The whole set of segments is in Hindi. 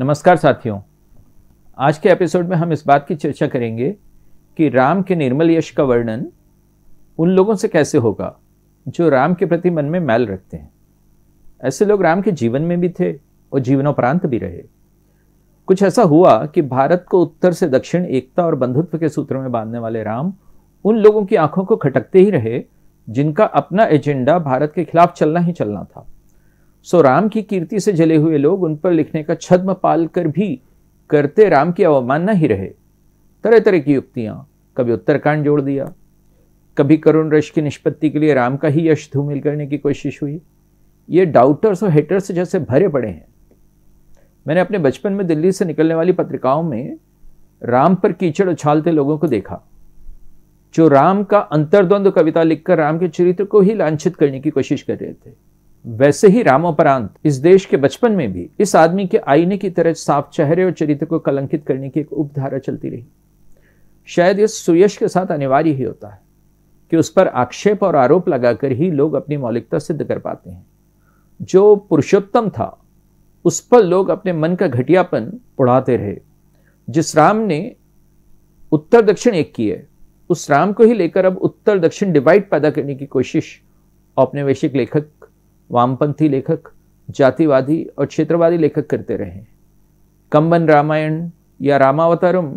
नमस्कार साथियों आज के एपिसोड में हम इस बात की चर्चा करेंगे कि राम के निर्मल यश का वर्णन उन लोगों से कैसे होगा जो राम के प्रति मन में मैल रखते हैं ऐसे लोग राम के जीवन में भी थे और जीवनोपरांत भी रहे कुछ ऐसा हुआ कि भारत को उत्तर से दक्षिण एकता और बंधुत्व के सूत्र में बांधने वाले राम उन लोगों की आंखों को खटकते ही रहे जिनका अपना एजेंडा भारत के खिलाफ चलना ही चलना था सो राम की कीर्ति से जले हुए लोग उन पर लिखने का छद्म पाल कर भी करते राम की अवमानना ही रहे तरह तरह की युक्तियां कभी उत्तरकांड जोड़ दिया कभी करुण रश की निष्पत्ति के लिए राम का ही यश धूमिल करने की कोशिश हुई ये डाउटर्स और हेटर्स जैसे भरे पड़े हैं मैंने अपने बचपन में दिल्ली से निकलने वाली पत्रिकाओं में राम पर कीचड़ उछालते लोगों को देखा जो राम का अंतर्द्वंद कविता लिखकर राम के चरित्र को ही लांछित करने की कोशिश कर रहे थे वैसे ही रामोपरांत इस देश के बचपन में भी इस आदमी के आईने की तरह साफ चेहरे और चरित्र को कलंकित करने की एक उपधारा चलती रही शायद यह सुयश के साथ अनिवार्य ही होता है कि उस पर आक्षेप और आरोप लगाकर ही लोग अपनी मौलिकता सिद्ध कर पाते हैं जो पुरुषोत्तम था उस पर लोग अपने मन का घटियापन उड़ाते रहे जिस राम ने उत्तर दक्षिण एक किए उस राम को ही लेकर अब उत्तर दक्षिण डिवाइड पैदा करने की कोशिश औपनिवेशिक लेखक वामपंथी लेखक जातिवादी और क्षेत्रवादी लेखक करते रहे कंबन रामायण या रामावतारम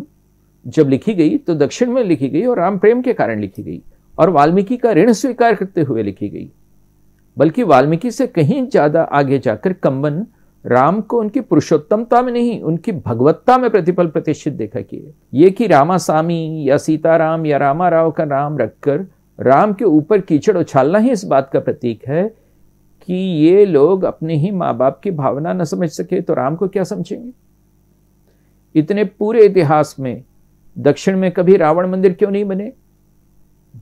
जब लिखी गई तो दक्षिण में लिखी गई और राम प्रेम के कारण लिखी गई और वाल्मीकि का ऋण स्वीकार करते हुए लिखी गई बल्कि वाल्मीकि से कहीं ज़्यादा आगे जाकर कंबन राम को उनकी पुरुषोत्तमता में नहीं उनकी भगवत्ता में प्रतिफल प्रतिष्ठित देखा कि ये कि रामा सामी या सीताराम या रामा राव का नाम रखकर राम के ऊपर कीचड़ उछालना ही इस बात का प्रतीक है कि ये लोग अपने ही माँ बाप की भावना न समझ सके तो राम को क्या समझेंगे इतने पूरे इतिहास में दक्षिण में कभी रावण मंदिर क्यों नहीं बने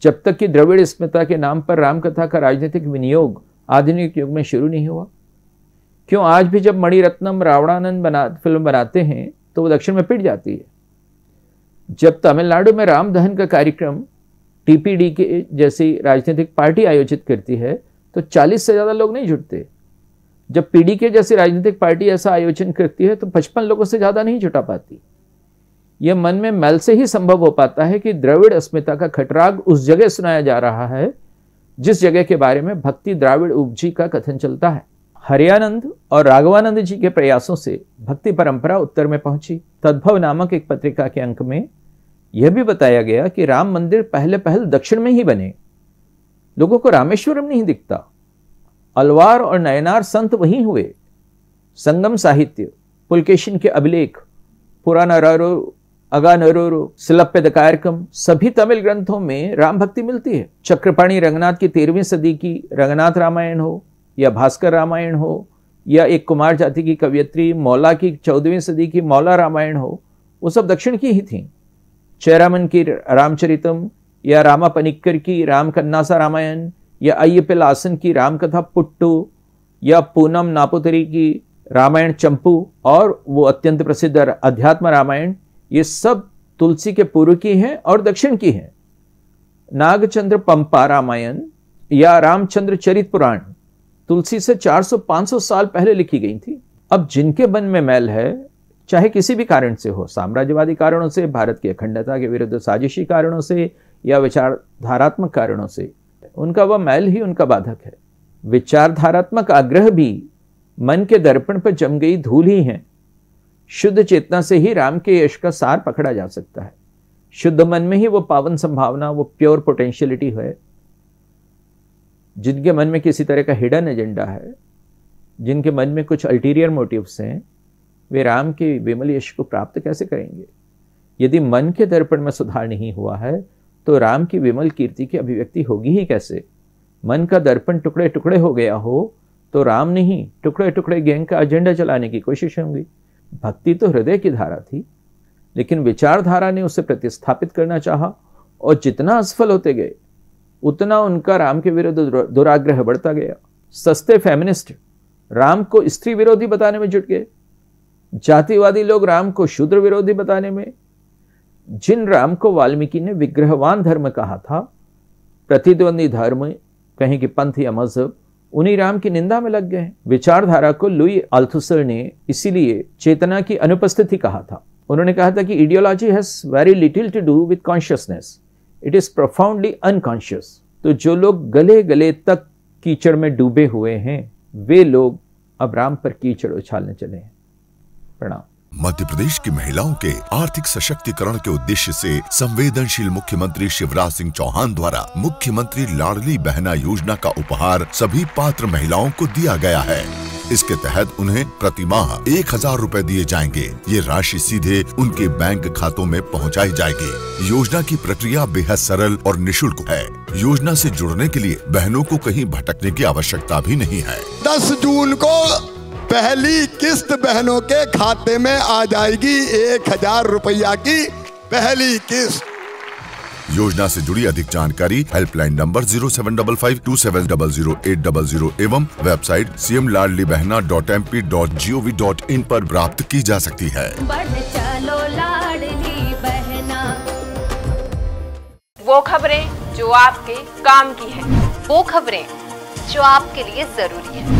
जब तक कि द्रविड़ स्मिता के नाम पर राम कथा का राजनीतिक विनियोग आधुनिक युग में शुरू नहीं हुआ क्यों आज भी जब मणिरत्नम रावणानंद बना फिल्म बनाते हैं तो वो दक्षिण में पिट जाती है जब तमिलनाडु में राम दहन का कार्यक्रम टीपीडी के जैसी राजनीतिक पार्टी आयोजित करती है तो 40 से ज़्यादा लोग नहीं जुटते जब पीडी के जैसी राजनीतिक पार्टी ऐसा आयोजन करती है तो 55 लोगों से ज़्यादा नहीं जुटा पाती यह मन में मैल से ही संभव हो पाता है कि द्रविड़ अस्मिता का खटराग उस जगह सुनाया जा रहा है जिस जगह के बारे में भक्ति द्राविड़ उपजी का कथन चलता है हरियानंद और राघवानंद जी के प्रयासों से भक्ति परंपरा उत्तर में पहुंची तद्भव नामक एक पत्रिका के अंक में यह भी बताया गया कि राम मंदिर पहले पहल दक्षिण में ही बने लोगों को रामेश्वरम नहीं दिखता अलवार और नयनार संत वहीं हुए संगम साहित्य पुलकेशन के अभिलेख पुराना रारो अगानरोरो सिलप्पे दकायरकम सभी तमिल ग्रंथों में राम भक्ति मिलती है चक्रपाणी रंगनाथ की तेरहवीं सदी की रंगनाथ रामायण हो या भास्कर रामायण हो या एक कुमार जाति की कवियत्री मौला की चौदहवीं सदी की मौला रामायण हो वो सब दक्षिण की ही थी चेरामन की रामचरितम या रामा पनिक्कर की राम कन्नासा रामायण या अय्यपिल आसन की राम कथा पुट्टू या पूनम नापोतरी की रामायण चंपू और वो अत्यंत प्रसिद्ध अध्यात्म रामायण ये सब तुलसी के पूर्व की हैं और दक्षिण की हैं नागचंद्र पंपा रामायण या रामचंद्र चरित पुराण तुलसी से 400-500 साल पहले लिखी गई थी अब जिनके मन में मैल है चाहे किसी भी कारण से हो साम्राज्यवादी कारणों से भारत की अखंडता के विरुद्ध साजिशी कारणों से या विचारधारात्मक कारणों से उनका वह मैल ही उनका बाधक है विचारधारात्मक आग्रह भी मन के दर्पण पर जम गई धूल ही है शुद्ध चेतना से ही राम के यश का सार पकड़ा जा सकता है शुद्ध मन में ही वो पावन संभावना वो प्योर पोटेंशियलिटी है जिनके मन में किसी तरह का हिडन एजेंडा है जिनके मन में कुछ अल्टीरियर मोटिव्स हैं वे राम के विमल यश को प्राप्त कैसे करेंगे यदि मन के दर्पण में सुधार नहीं हुआ है तो राम की विमल कीर्ति की अभिव्यक्ति होगी ही कैसे मन का दर्पण टुकड़े टुकड़े हो गया हो तो राम नहीं टुकड़े टुकड़े गैंग का एजेंडा चलाने की कोशिश होंगी भक्ति तो हृदय की धारा थी लेकिन विचारधारा ने उसे प्रतिस्थापित करना चाहा और जितना असफल होते गए उतना उनका राम के विरुद्ध दुराग्रह बढ़ता गया सस्ते फेमिनिस्ट राम को स्त्री विरोधी बताने में जुट गए जातिवादी लोग राम को शूद्र विरोधी बताने में जिन राम को वाल्मीकि ने विग्रहवान धर्म कहा था प्रतिद्वंदी धर्म कहीं कि पंथ या मजहब उन्हीं राम की निंदा में लग गए हैं विचारधारा को लुई अल्थुसर ने इसीलिए चेतना की अनुपस्थिति कहा था उन्होंने कहा था कि ideology has very little to do with consciousness it is profoundly unconscious तो जो लोग गले गले तक कीचड़ में डूबे हुए हैं वे लोग अब राम पर कीचड़ उछालने चले हैं प्रणाम मध्य प्रदेश की महिलाओं के आर्थिक सशक्तिकरण के उद्देश्य से संवेदनशील मुख्यमंत्री शिवराज सिंह चौहान द्वारा मुख्यमंत्री लाडली बहना योजना का उपहार सभी पात्र महिलाओं को दिया गया है इसके तहत उन्हें प्रति माह एक हजार रूपए दिए जाएंगे ये राशि सीधे उनके बैंक खातों में पहुंचाई जाएगी योजना की प्रक्रिया बेहद सरल और निशुल्क है योजना से जुड़ने के लिए बहनों को कहीं भटकने की आवश्यकता भी नहीं है 10 जून को पहली किस्त बहनों के खाते में आ जाएगी एक हजार रुपया की पहली किस्त योजना से जुड़ी अधिक जानकारी helpline number zero seven double five two seven double zero eight double zero एवं website C M Ladli Behna dot M P dot G O V dot in आरोप प्राप्त की जा सकती है वो खबरें जो आपके काम की है वो खबरें जो आपके लिए जरूरी है